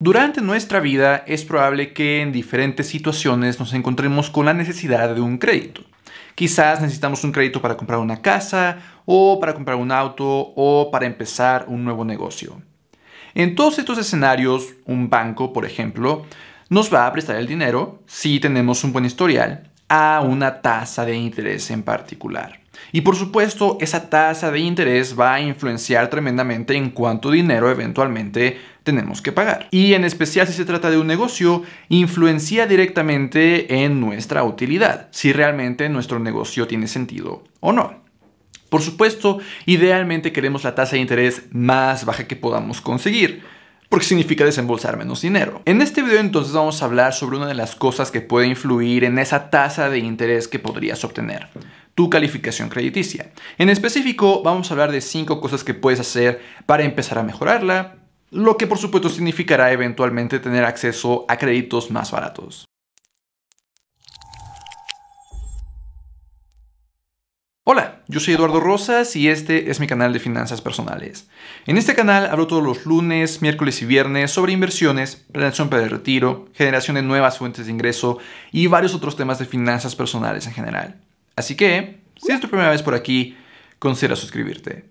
Durante nuestra vida es probable que en diferentes situaciones nos encontremos con la necesidad de un crédito. Quizás necesitamos un crédito para comprar una casa o para comprar un auto o para empezar un nuevo negocio. En todos estos escenarios, un banco, por ejemplo, nos va a prestar el dinero si tenemos un buen historial a una tasa de interés en particular. Y por supuesto, esa tasa de interés va a influenciar tremendamente en cuánto dinero eventualmente tenemos que pagar. Y en especial si se trata de un negocio, influencia directamente en nuestra utilidad, si realmente nuestro negocio tiene sentido o no. Por supuesto, idealmente queremos la tasa de interés más baja que podamos conseguir, porque significa desembolsar menos dinero. En este video entonces vamos a hablar sobre una de las cosas que puede influir en esa tasa de interés que podrías obtener, tu calificación crediticia. En específico vamos a hablar de cinco cosas que puedes hacer para empezar a mejorarla, lo que por supuesto significará eventualmente tener acceso a créditos más baratos. Hola, yo soy Eduardo Rosas y este es mi canal de finanzas personales. En este canal hablo todos los lunes, miércoles y viernes sobre inversiones, planificación para el retiro, generación de nuevas fuentes de ingreso y varios otros temas de finanzas personales en general. Así que, si es tu primera vez por aquí, considera suscribirte.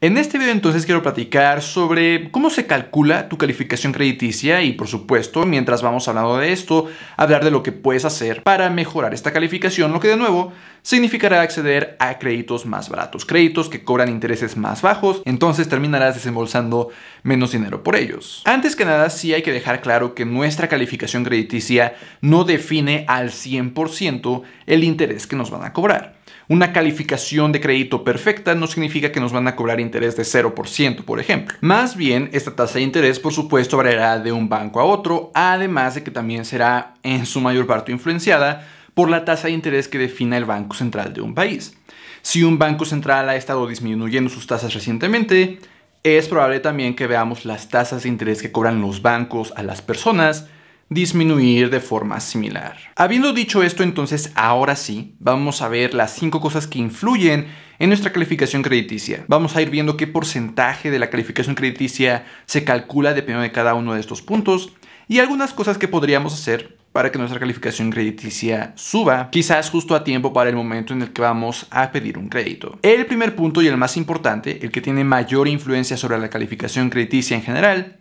En este video entonces quiero platicar sobre cómo se calcula tu calificación crediticia y por supuesto, mientras vamos hablando de esto, hablar de lo que puedes hacer para mejorar esta calificación, lo que de nuevo significará acceder a créditos más baratos, créditos que cobran intereses más bajos, entonces terminarás desembolsando menos dinero por ellos. Antes que nada, sí hay que dejar claro que nuestra calificación crediticia no define al 100% el interés que nos van a cobrar. Una calificación de crédito perfecta no significa que nos van a cobrar interés de 0%, por ejemplo. Más bien, esta tasa de interés, por supuesto, variará de un banco a otro, además de que también será en su mayor parte influenciada por la tasa de interés que defina el Banco Central de un país. Si un banco central ha estado disminuyendo sus tasas recientemente, es probable también que veamos las tasas de interés que cobran los bancos a las personas disminuir de forma similar. Habiendo dicho esto, entonces ahora sí, vamos a ver las cinco cosas que influyen en nuestra calificación crediticia. Vamos a ir viendo qué porcentaje de la calificación crediticia se calcula dependiendo de cada uno de estos puntos y algunas cosas que podríamos hacer para que nuestra calificación crediticia suba, quizás justo a tiempo para el momento en el que vamos a pedir un crédito. El primer punto y el más importante, el que tiene mayor influencia sobre la calificación crediticia en general,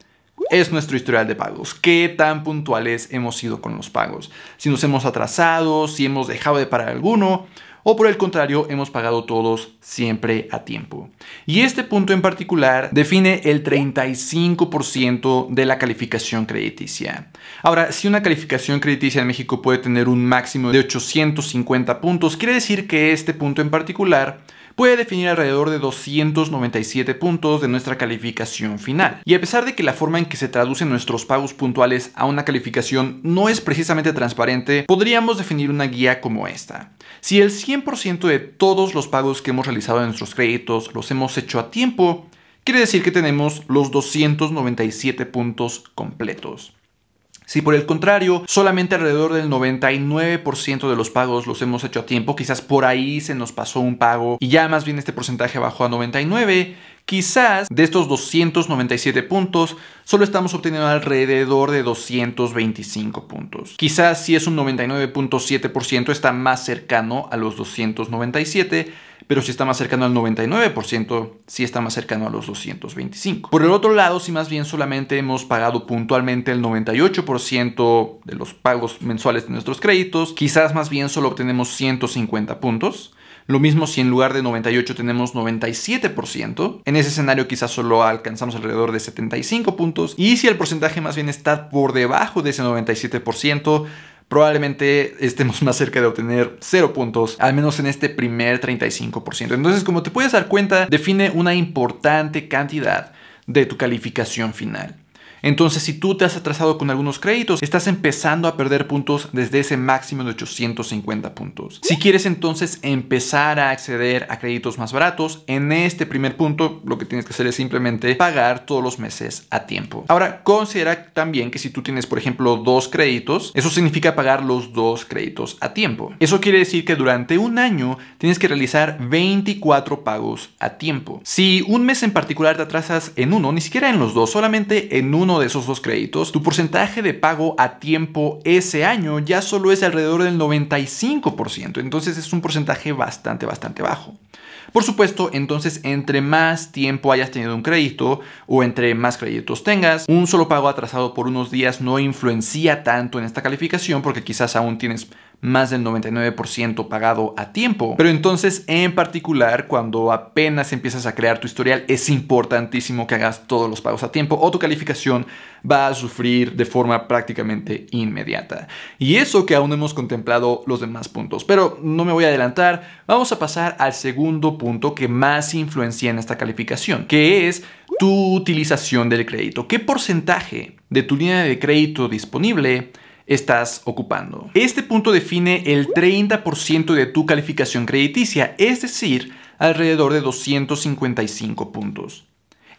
es nuestro historial de pagos, qué tan puntuales hemos sido con los pagos, si nos hemos atrasado, si hemos dejado de pagar alguno, o por el contrario, hemos pagado todos siempre a tiempo. Y este punto en particular define el 35% de la calificación crediticia. Ahora, si una calificación crediticia en México puede tener un máximo de 850 puntos, quiere decir que este punto en particular puede definir alrededor de 297 puntos de nuestra calificación final. Y a pesar de que la forma en que se traducen nuestros pagos puntuales a una calificación no es precisamente transparente, podríamos definir una guía como esta. Si el 100% de todos los pagos que hemos realizado en nuestros créditos los hemos hecho a tiempo, quiere decir que tenemos los 297 puntos completos. Si por el contrario, solamente alrededor del 99% de los pagos los hemos hecho a tiempo, quizás por ahí se nos pasó un pago y ya más bien este porcentaje bajó a 99, Quizás de estos 297 puntos, solo estamos obteniendo alrededor de 225 puntos. Quizás si es un 99.7% está más cercano a los 297, pero si está más cercano al 99%, sí está más cercano a los 225. Por el otro lado, si más bien solamente hemos pagado puntualmente el 98% de los pagos mensuales de nuestros créditos, quizás más bien solo obtenemos 150 puntos lo mismo si en lugar de 98 tenemos 97%. En ese escenario quizás solo alcanzamos alrededor de 75 puntos. Y si el porcentaje más bien está por debajo de ese 97%, probablemente estemos más cerca de obtener 0 puntos, al menos en este primer 35%. Entonces, como te puedes dar cuenta, define una importante cantidad de tu calificación final. Entonces, si tú te has atrasado con algunos créditos, estás empezando a perder puntos desde ese máximo de 850 puntos. Si quieres entonces empezar a acceder a créditos más baratos, en este primer punto lo que tienes que hacer es simplemente pagar todos los meses a tiempo. Ahora, considera también que si tú tienes, por ejemplo, dos créditos, eso significa pagar los dos créditos a tiempo. Eso quiere decir que durante un año tienes que realizar 24 pagos a tiempo. Si un mes en particular te atrasas en uno, ni siquiera en los dos, solamente en uno de esos dos créditos, tu porcentaje de pago a tiempo ese año ya solo es alrededor del 95%, entonces es un porcentaje bastante, bastante bajo. Por supuesto, entonces entre más tiempo hayas tenido un crédito o entre más créditos tengas, un solo pago atrasado por unos días no influencia tanto en esta calificación porque quizás aún tienes más del 99% pagado a tiempo. Pero entonces, en particular, cuando apenas empiezas a crear tu historial, es importantísimo que hagas todos los pagos a tiempo o tu calificación va a sufrir de forma prácticamente inmediata. Y eso que aún hemos contemplado los demás puntos. Pero no me voy a adelantar, vamos a pasar al segundo punto que más influencia en esta calificación, que es tu utilización del crédito. ¿Qué porcentaje de tu línea de crédito disponible estás ocupando. Este punto define el 30% de tu calificación crediticia, es decir, alrededor de 255 puntos.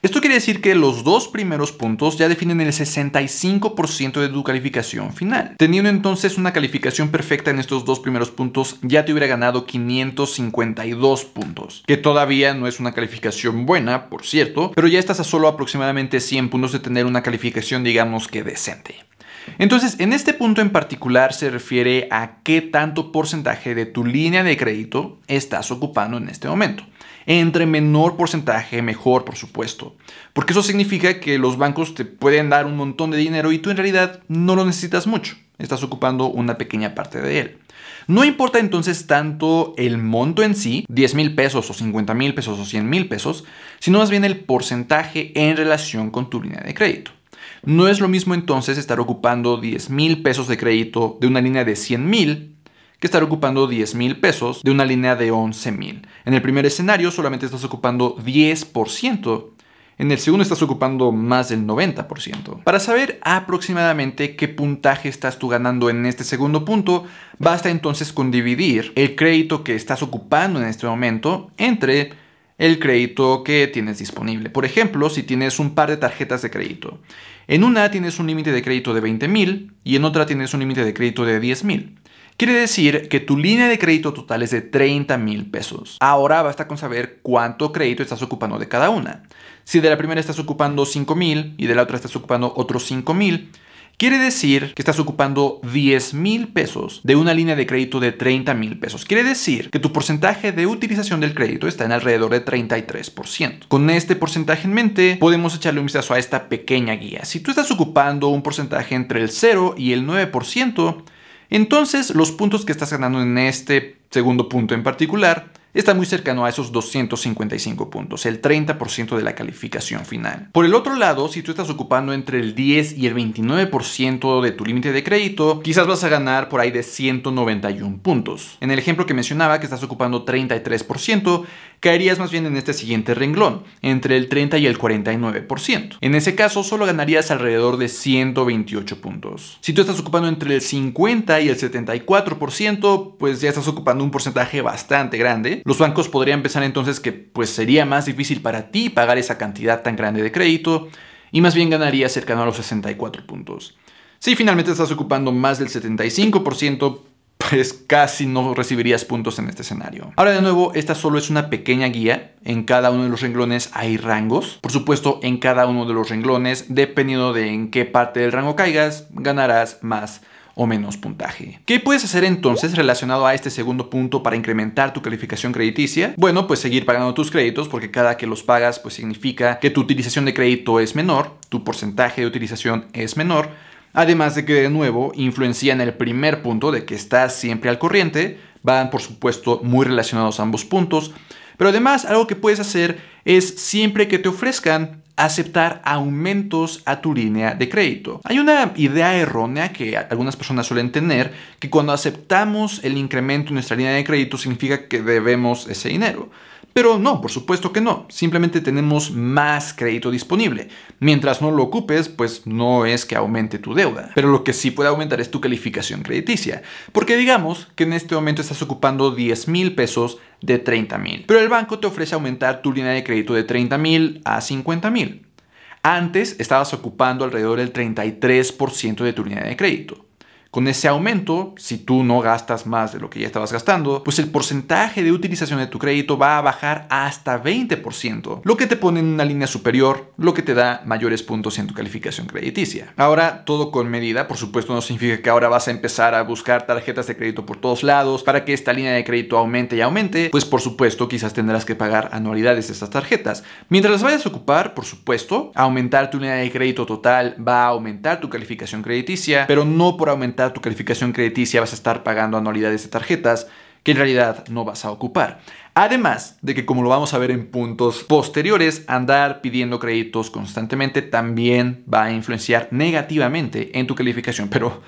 Esto quiere decir que los dos primeros puntos ya definen el 65% de tu calificación final. Teniendo entonces una calificación perfecta en estos dos primeros puntos, ya te hubiera ganado 552 puntos, que todavía no es una calificación buena, por cierto, pero ya estás a solo aproximadamente 100 puntos de tener una calificación digamos que decente. Entonces, en este punto en particular se refiere a qué tanto porcentaje de tu línea de crédito estás ocupando en este momento. Entre menor porcentaje, mejor, por supuesto. Porque eso significa que los bancos te pueden dar un montón de dinero y tú en realidad no lo necesitas mucho. Estás ocupando una pequeña parte de él. No importa entonces tanto el monto en sí, 10 mil pesos o 50 mil pesos o 100 mil pesos, sino más bien el porcentaje en relación con tu línea de crédito. No es lo mismo entonces estar ocupando $10,000 mil pesos de crédito de una línea de $100,000 mil que estar ocupando 10 mil pesos de una línea de $11,000. mil. En el primer escenario solamente estás ocupando 10%. En el segundo estás ocupando más del 90%. Para saber aproximadamente qué puntaje estás tú ganando en este segundo punto, basta entonces con dividir el crédito que estás ocupando en este momento entre el crédito que tienes disponible. Por ejemplo, si tienes un par de tarjetas de crédito. En una tienes un límite de crédito de 20.000 y en otra tienes un límite de crédito de 10.000. Quiere decir que tu línea de crédito total es de $30,000. pesos. Ahora basta con saber cuánto crédito estás ocupando de cada una. Si de la primera estás ocupando $5,000 y de la otra estás ocupando otros $5,000, Quiere decir que estás ocupando 10 mil pesos de una línea de crédito de 30 mil pesos. Quiere decir que tu porcentaje de utilización del crédito está en alrededor de 33%. Con este porcentaje en mente, podemos echarle un vistazo a esta pequeña guía. Si tú estás ocupando un porcentaje entre el 0 y el 9%, entonces los puntos que estás ganando en este segundo punto en particular está muy cercano a esos 255 puntos, el 30% de la calificación final. Por el otro lado, si tú estás ocupando entre el 10 y el 29% de tu límite de crédito, quizás vas a ganar por ahí de 191 puntos. En el ejemplo que mencionaba, que estás ocupando 33%, caerías más bien en este siguiente renglón, entre el 30 y el 49%. En ese caso, solo ganarías alrededor de 128 puntos. Si tú estás ocupando entre el 50 y el 74%, pues ya estás ocupando un porcentaje bastante grande los bancos podrían pensar entonces que pues sería más difícil para ti pagar esa cantidad tan grande de crédito y más bien ganarías cercano a los 64 puntos. Si finalmente estás ocupando más del 75%, pues casi no recibirías puntos en este escenario. Ahora de nuevo, esta solo es una pequeña guía. En cada uno de los renglones hay rangos. Por supuesto, en cada uno de los renglones, dependiendo de en qué parte del rango caigas, ganarás más o menos puntaje. ¿Qué puedes hacer entonces relacionado a este segundo punto para incrementar tu calificación crediticia? Bueno, pues seguir pagando tus créditos porque cada que los pagas pues significa que tu utilización de crédito es menor, tu porcentaje de utilización es menor, además de que de nuevo influencia en el primer punto de que estás siempre al corriente, van por supuesto muy relacionados ambos puntos, pero además algo que puedes hacer es siempre que te ofrezcan aceptar aumentos a tu línea de crédito. Hay una idea errónea que algunas personas suelen tener, que cuando aceptamos el incremento en nuestra línea de crédito significa que debemos ese dinero. Pero no, por supuesto que no, simplemente tenemos más crédito disponible. Mientras no lo ocupes, pues no es que aumente tu deuda. Pero lo que sí puede aumentar es tu calificación crediticia. Porque digamos que en este momento estás ocupando 10 mil pesos de 30 mil. Pero el banco te ofrece aumentar tu línea de crédito de 30 mil a 50 mil. Antes estabas ocupando alrededor del 33% de tu línea de crédito. Con ese aumento, si tú no gastas más de lo que ya estabas gastando, pues el porcentaje de utilización de tu crédito va a bajar hasta 20%, lo que te pone en una línea superior, lo que te da mayores puntos en tu calificación crediticia. Ahora, todo con medida, por supuesto no significa que ahora vas a empezar a buscar tarjetas de crédito por todos lados para que esta línea de crédito aumente y aumente, pues por supuesto quizás tendrás que pagar anualidades de estas tarjetas. Mientras las vayas a ocupar, por supuesto, aumentar tu línea de crédito total va a aumentar tu calificación crediticia, pero no por aumentar tu calificación crediticia vas a estar pagando anualidades de tarjetas que en realidad no vas a ocupar. Además de que como lo vamos a ver en puntos posteriores, andar pidiendo créditos constantemente también va a influenciar negativamente en tu calificación. Pero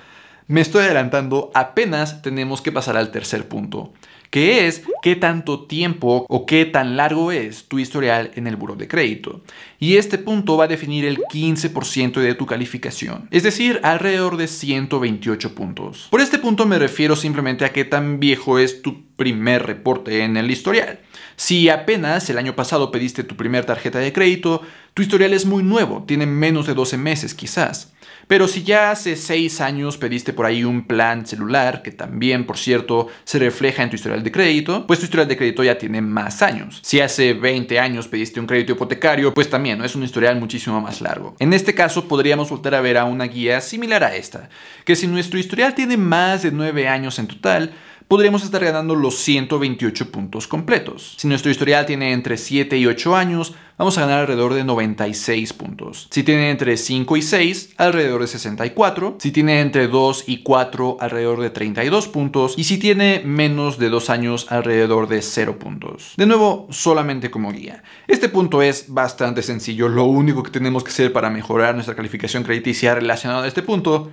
me estoy adelantando, apenas tenemos que pasar al tercer punto que es qué tanto tiempo o qué tan largo es tu historial en el buro de crédito. Y este punto va a definir el 15% de tu calificación, es decir, alrededor de 128 puntos. Por este punto me refiero simplemente a qué tan viejo es tu primer reporte en el historial. Si apenas el año pasado pediste tu primera tarjeta de crédito, tu historial es muy nuevo, tiene menos de 12 meses quizás. Pero si ya hace 6 años pediste por ahí un plan celular, que también, por cierto, se refleja en tu historial de crédito, pues tu historial de crédito ya tiene más años. Si hace 20 años pediste un crédito hipotecario, pues también ¿no? es un historial muchísimo más largo. En este caso, podríamos volver a ver a una guía similar a esta, que si nuestro historial tiene más de 9 años en total, podríamos estar ganando los 128 puntos completos. Si nuestro historial tiene entre 7 y 8 años, vamos a ganar alrededor de 96 puntos. Si tiene entre 5 y 6, alrededor de 64. Si tiene entre 2 y 4, alrededor de 32 puntos. Y si tiene menos de 2 años, alrededor de 0 puntos. De nuevo, solamente como guía. Este punto es bastante sencillo. Lo único que tenemos que hacer para mejorar nuestra calificación crediticia relacionada a este punto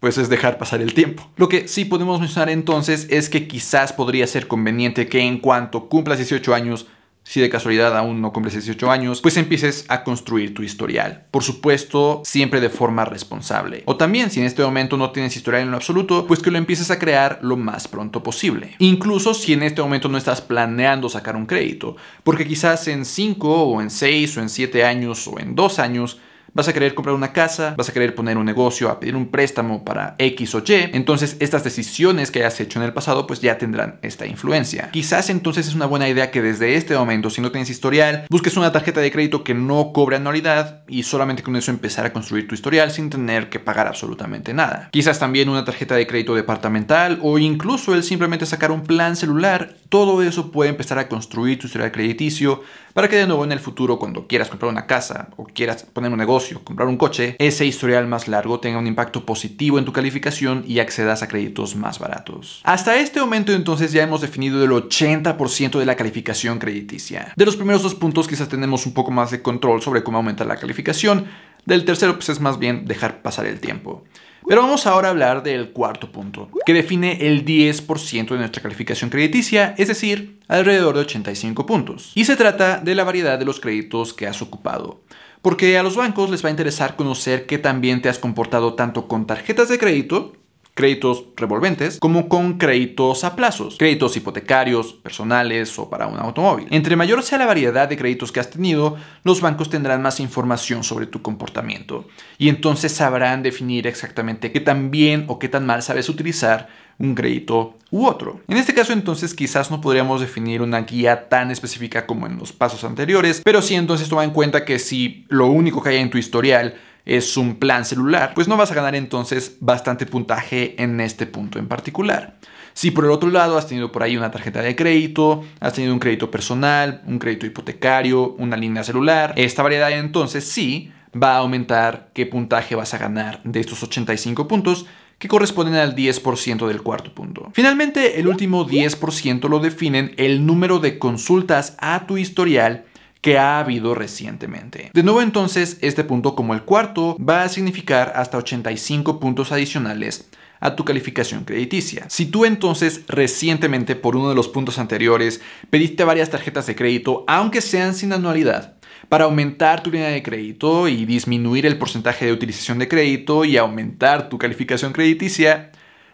pues es dejar pasar el tiempo. Lo que sí podemos mencionar entonces es que quizás podría ser conveniente que en cuanto cumplas 18 años, si de casualidad aún no cumples 18 años, pues empieces a construir tu historial. Por supuesto, siempre de forma responsable. O también, si en este momento no tienes historial en lo absoluto, pues que lo empieces a crear lo más pronto posible. Incluso si en este momento no estás planeando sacar un crédito, porque quizás en 5 o en 6 o en 7 años o en 2 años, vas a querer comprar una casa, vas a querer poner un negocio, a pedir un préstamo para X o Y, entonces estas decisiones que hayas hecho en el pasado pues ya tendrán esta influencia. Quizás entonces es una buena idea que desde este momento, si no tienes historial, busques una tarjeta de crédito que no cobre anualidad y solamente con eso empezar a construir tu historial sin tener que pagar absolutamente nada. Quizás también una tarjeta de crédito departamental o incluso el simplemente sacar un plan celular, todo eso puede empezar a construir tu historial crediticio para que de nuevo en el futuro cuando quieras comprar una casa o quieras poner un negocio, o comprar un coche, ese historial más largo tenga un impacto positivo en tu calificación y accedas a créditos más baratos. Hasta este momento entonces ya hemos definido el 80% de la calificación crediticia. De los primeros dos puntos quizás tenemos un poco más de control sobre cómo aumentar la calificación, del tercero pues es más bien dejar pasar el tiempo. Pero vamos ahora a hablar del cuarto punto, que define el 10% de nuestra calificación crediticia, es decir, alrededor de 85 puntos. Y se trata de la variedad de los créditos que has ocupado. Porque a los bancos les va a interesar conocer que también te has comportado tanto con tarjetas de crédito créditos revolventes como con créditos a plazos, créditos hipotecarios, personales o para un automóvil. Entre mayor sea la variedad de créditos que has tenido, los bancos tendrán más información sobre tu comportamiento y entonces sabrán definir exactamente qué tan bien o qué tan mal sabes utilizar un crédito u otro. En este caso entonces quizás no podríamos definir una guía tan específica como en los pasos anteriores, pero sí entonces toma en cuenta que si lo único que hay en tu historial es un plan celular, pues no vas a ganar entonces bastante puntaje en este punto en particular. Si por el otro lado has tenido por ahí una tarjeta de crédito, has tenido un crédito personal, un crédito hipotecario, una línea celular, esta variedad entonces sí va a aumentar qué puntaje vas a ganar de estos 85 puntos que corresponden al 10% del cuarto punto. Finalmente, el último 10% lo definen el número de consultas a tu historial que ha habido recientemente. De nuevo entonces, este punto como el cuarto va a significar hasta 85 puntos adicionales a tu calificación crediticia. Si tú entonces recientemente por uno de los puntos anteriores pediste varias tarjetas de crédito, aunque sean sin anualidad, para aumentar tu línea de crédito y disminuir el porcentaje de utilización de crédito y aumentar tu calificación crediticia,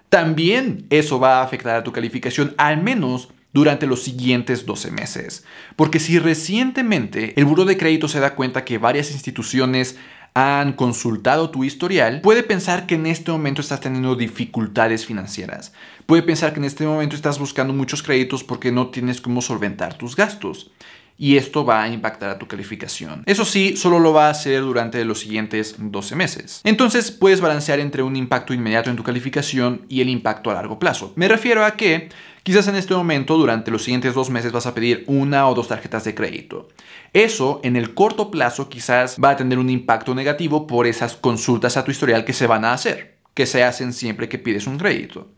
también eso va a afectar a tu calificación al menos durante los siguientes 12 meses. Porque si recientemente el buro de Crédito se da cuenta que varias instituciones han consultado tu historial, puede pensar que en este momento estás teniendo dificultades financieras. Puede pensar que en este momento estás buscando muchos créditos porque no tienes cómo solventar tus gastos y esto va a impactar a tu calificación. Eso sí, solo lo va a hacer durante los siguientes 12 meses. Entonces puedes balancear entre un impacto inmediato en tu calificación y el impacto a largo plazo. Me refiero a que quizás en este momento durante los siguientes dos meses vas a pedir una o dos tarjetas de crédito. Eso en el corto plazo quizás va a tener un impacto negativo por esas consultas a tu historial que se van a hacer, que se hacen siempre que pides un crédito.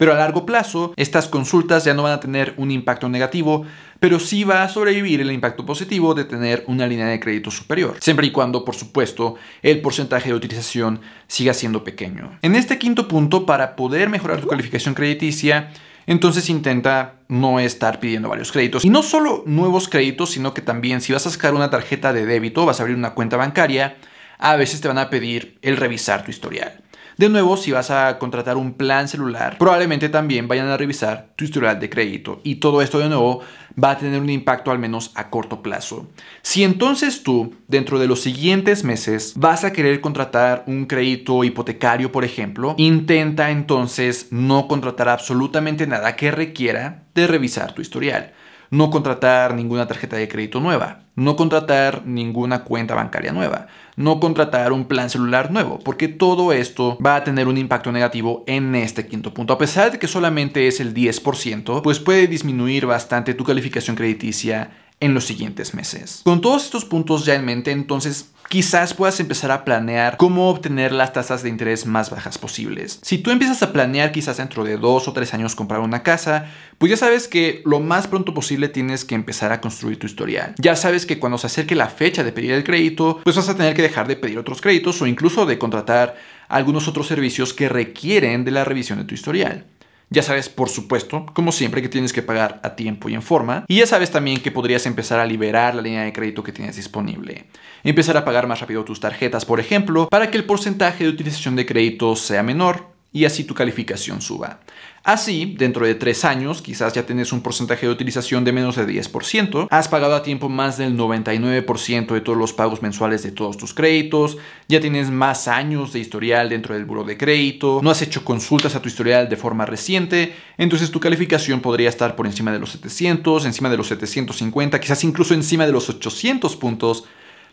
Pero a largo plazo, estas consultas ya no van a tener un impacto negativo, pero sí va a sobrevivir el impacto positivo de tener una línea de crédito superior, siempre y cuando, por supuesto, el porcentaje de utilización siga siendo pequeño. En este quinto punto, para poder mejorar tu calificación crediticia, entonces intenta no estar pidiendo varios créditos. Y no solo nuevos créditos, sino que también si vas a sacar una tarjeta de débito, vas a abrir una cuenta bancaria, a veces te van a pedir el revisar tu historial. De nuevo, si vas a contratar un plan celular, probablemente también vayan a revisar tu historial de crédito y todo esto de nuevo va a tener un impacto al menos a corto plazo. Si entonces tú, dentro de los siguientes meses, vas a querer contratar un crédito hipotecario, por ejemplo, intenta entonces no contratar absolutamente nada que requiera de revisar tu historial no contratar ninguna tarjeta de crédito nueva, no contratar ninguna cuenta bancaria nueva, no contratar un plan celular nuevo, porque todo esto va a tener un impacto negativo en este quinto punto. A pesar de que solamente es el 10%, pues puede disminuir bastante tu calificación crediticia en los siguientes meses. Con todos estos puntos ya en mente, entonces quizás puedas empezar a planear cómo obtener las tasas de interés más bajas posibles. Si tú empiezas a planear quizás dentro de dos o tres años comprar una casa, pues ya sabes que lo más pronto posible tienes que empezar a construir tu historial. Ya sabes que cuando se acerque la fecha de pedir el crédito, pues vas a tener que dejar de pedir otros créditos o incluso de contratar algunos otros servicios que requieren de la revisión de tu historial. Ya sabes, por supuesto, como siempre, que tienes que pagar a tiempo y en forma. Y ya sabes también que podrías empezar a liberar la línea de crédito que tienes disponible. Empezar a pagar más rápido tus tarjetas, por ejemplo, para que el porcentaje de utilización de crédito sea menor y así tu calificación suba. Así, dentro de tres años, quizás ya tienes un porcentaje de utilización de menos de 10%, has pagado a tiempo más del 99% de todos los pagos mensuales de todos tus créditos, ya tienes más años de historial dentro del buro de crédito, no has hecho consultas a tu historial de forma reciente, entonces tu calificación podría estar por encima de los 700, encima de los 750, quizás incluso encima de los 800 puntos,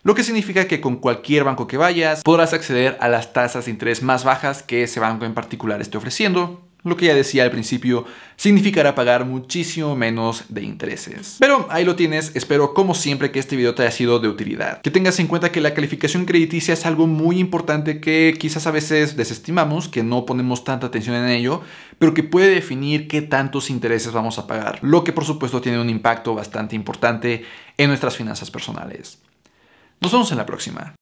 lo que significa que con cualquier banco que vayas podrás acceder a las tasas de interés más bajas que ese banco en particular esté ofreciendo lo que ya decía al principio, significará pagar muchísimo menos de intereses. Pero ahí lo tienes, espero como siempre que este video te haya sido de utilidad. Que tengas en cuenta que la calificación crediticia es algo muy importante que quizás a veces desestimamos, que no ponemos tanta atención en ello, pero que puede definir qué tantos intereses vamos a pagar, lo que por supuesto tiene un impacto bastante importante en nuestras finanzas personales. Nos vemos en la próxima.